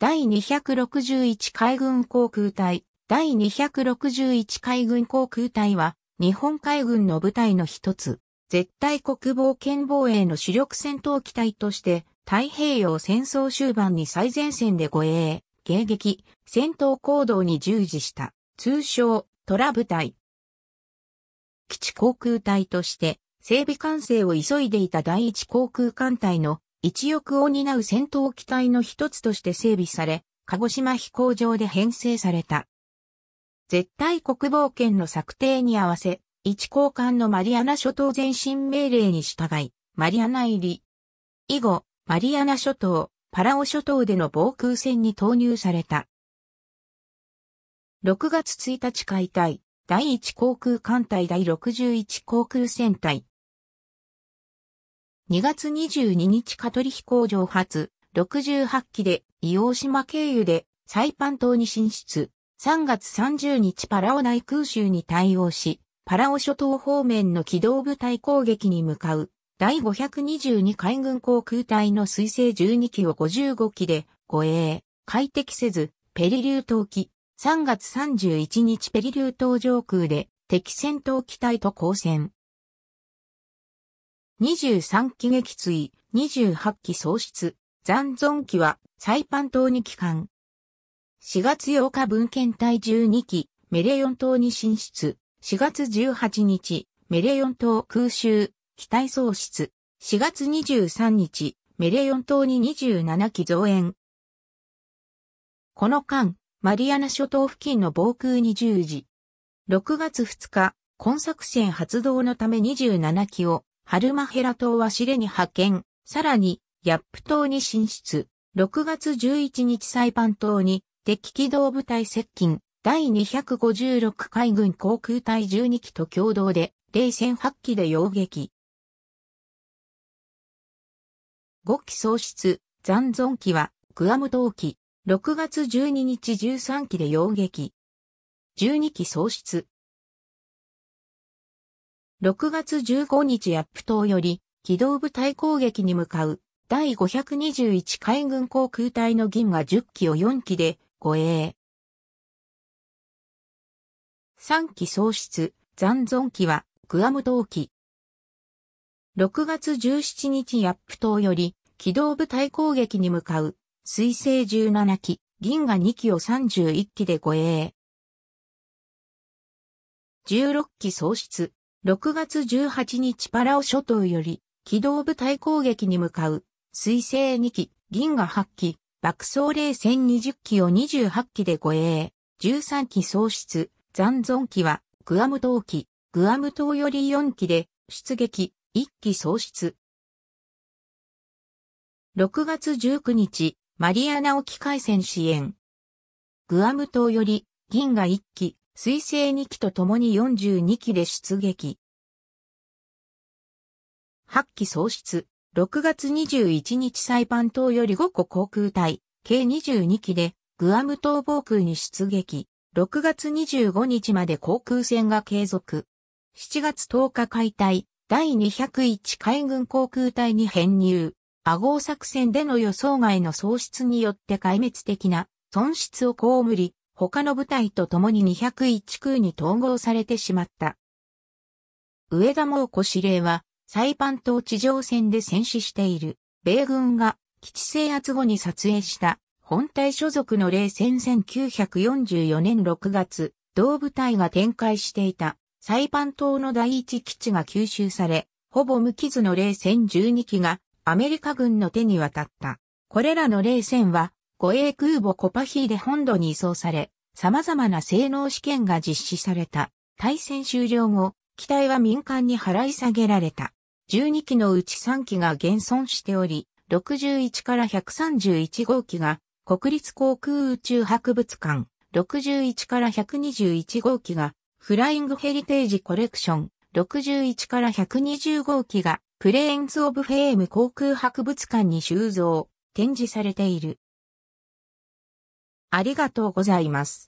第261海軍航空隊、第261海軍航空隊は、日本海軍の部隊の一つ、絶対国防圏防衛の主力戦闘機隊として、太平洋戦争終盤に最前線で護衛、迎撃、戦闘行動に従事した、通称、トラ部隊。基地航空隊として、整備完成を急いでいた第一航空艦隊の一翼を担う戦闘機体の一つとして整備され、鹿児島飛行場で編成された。絶対国防圏の策定に合わせ、一高換のマリアナ諸島前進命令に従い、マリアナ入り。以後、マリアナ諸島、パラオ諸島での防空戦に投入された。6月1日解体、第一航空艦隊第61航空戦隊、2月22日カトリヒ工場発、68機で、伊黄島経由で、サイパン島に進出。3月30日パラオ内空襲に対応し、パラオ諸島方面の機動部隊攻撃に向かう、第522海軍航空隊の水星12機を55機で、護衛、快適せず、ペリリュー島機。3月31日ペリリュー島上空で、敵戦闘機隊と交戦。23期撃墜、28期喪失、残存期はサイパン島に帰還。4月8日文献隊12期、メレヨン島に進出。4月18日、メレヨン島空襲、機体喪失。4月23日、メレヨン島に27機増援。この間、マリアナ諸島付近の防空に従事。6月2日、今作戦発動のため27機をハルマヘラ島はシレに派遣、さらに、ヤップ島に進出、6月11日サイパン島に、敵機動部隊接近、第256海軍航空隊12機と共同で、冷戦8機で擁撃。5機喪失、残存機は、グアム島機、6月12日13機で擁撃。12機喪失、6月15日アップ島より、機動部隊攻撃に向かう、第521海軍航空隊の銀河10機を4機で、護衛。3機喪失、残存機は、グアム島機。6月17日アップ島より、機動部隊攻撃に向かう、水星17機、銀が2機を31機で護衛。16機喪失、6月18日パラオ諸島より、機動部隊攻撃に向かう、水星2機、銀河8機、爆走零戦20機を28機で護衛、13機喪失、残存機は、グアム島機、グアム島より4機で、出撃、1機喪失。6月19日、マリアナ沖海戦支援。グアム島より、銀河1機、水星2機と共に42機で出撃。8機喪失。6月21日サイパン島より5個航空隊、計22機で、グアム島防空に出撃。6月25日まで航空戦が継続。7月10日解体、第201海軍航空隊に編入。アゴー作戦での予想外の喪失によって壊滅的な損失を被り、他の部隊と共に201空に統合されてしまった。上田猛子司令は、サイパン島地上戦で戦死している、米軍が基地制圧後に撮影した本隊所属の冷戦1944年6月、同部隊が展開していたサイパン島の第一基地が吸収され、ほぼ無傷の冷戦12機がアメリカ軍の手に渡った。これらの冷戦は、護衛空母コパヒーで本土に移送され、様々な性能試験が実施された。対戦終了後、機体は民間に払い下げられた。12機のうち3機が現存しており、61から131号機が国立航空宇宙博物館、61から121号機がフライングヘリテージコレクション、61から120号機がプレーンズ・オブ・フェーム航空博物館に収蔵、展示されている。ありがとうございます。